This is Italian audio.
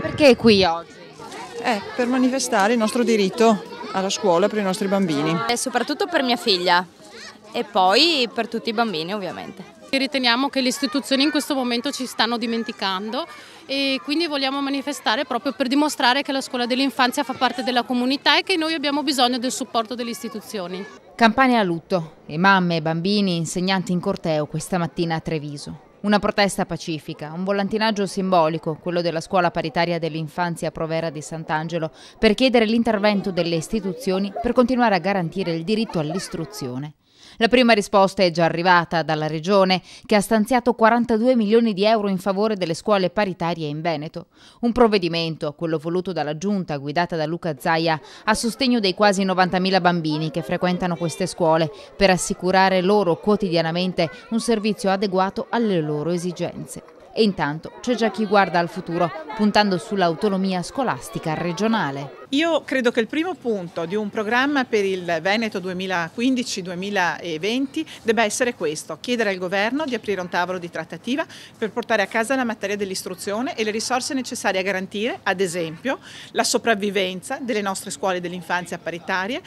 Perché qui oggi? Eh, per manifestare il nostro diritto alla scuola per i nostri bambini. E soprattutto per mia figlia e poi per tutti i bambini ovviamente. Riteniamo che le istituzioni in questo momento ci stanno dimenticando e quindi vogliamo manifestare proprio per dimostrare che la scuola dell'infanzia fa parte della comunità e che noi abbiamo bisogno del supporto delle istituzioni. Campane a lutto e mamme, bambini, insegnanti in corteo questa mattina a Treviso. Una protesta pacifica, un volantinaggio simbolico, quello della scuola paritaria dell'infanzia Provera di Sant'Angelo, per chiedere l'intervento delle istituzioni per continuare a garantire il diritto all'istruzione. La prima risposta è già arrivata dalla Regione, che ha stanziato 42 milioni di euro in favore delle scuole paritarie in Veneto. Un provvedimento, quello voluto dalla Giunta, guidata da Luca Zaia, a sostegno dei quasi 90.000 bambini che frequentano queste scuole, per assicurare loro quotidianamente un servizio adeguato alle loro esigenze. E intanto c'è già chi guarda al futuro, puntando sull'autonomia scolastica regionale. Io credo che il primo punto di un programma per il Veneto 2015-2020 debba essere questo, chiedere al governo di aprire un tavolo di trattativa per portare a casa la materia dell'istruzione e le risorse necessarie a garantire, ad esempio, la sopravvivenza delle nostre scuole dell'infanzia paritarie,